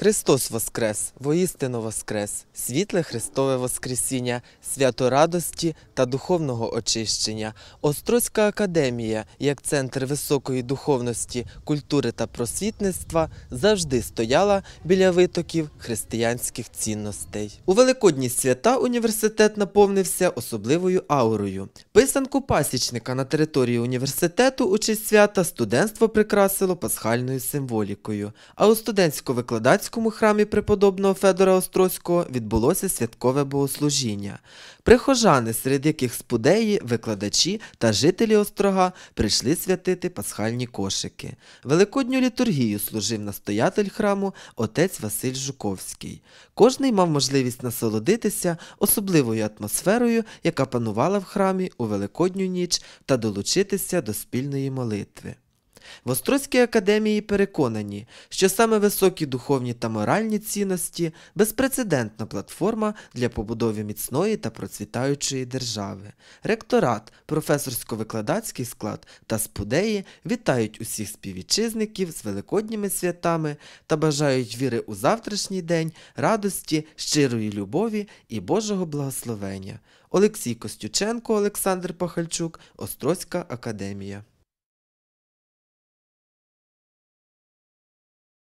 Христос Воскрес, воістину Воскрес, світле Христове Воскресіння, свято радості та духовного очищення, Острозька академія, як центр високої духовності, культури та просвітництва, завжди стояла біля витоків християнських цінностей. У великодні свята університет наповнився особливою аурою. Писанку пасічника на території університету у честь свята студентство прикрасило пасхальною символікою, а у студентсько-викладацькому Київському храмі преподобного Федора Острозького відбулося святкове богослужіння. Прихожани, серед яких спудеї, викладачі та жителі острога прийшли святити пасхальні кошики. Великодню літургію служив настоятель храму отець Василь Жуковський. Кожний мав можливість насолодитися особливою атмосферою, яка панувала в храмі у Великодню ніч, та долучитися до спільної молитви. В Острозькій академії переконані, що саме високі духовні та моральні цінності безпрецедентна платформа для побудови міцної та процвітаючої держави. Ректорат, професорсько-викладацький склад та спудеї вітають усіх співвітчизників з великодніми святами та бажають віри у завтрашній день, радості, щирої любові і Божого благословення. Олексій Костюченко, Олександр Пахальчук, Острозька академія.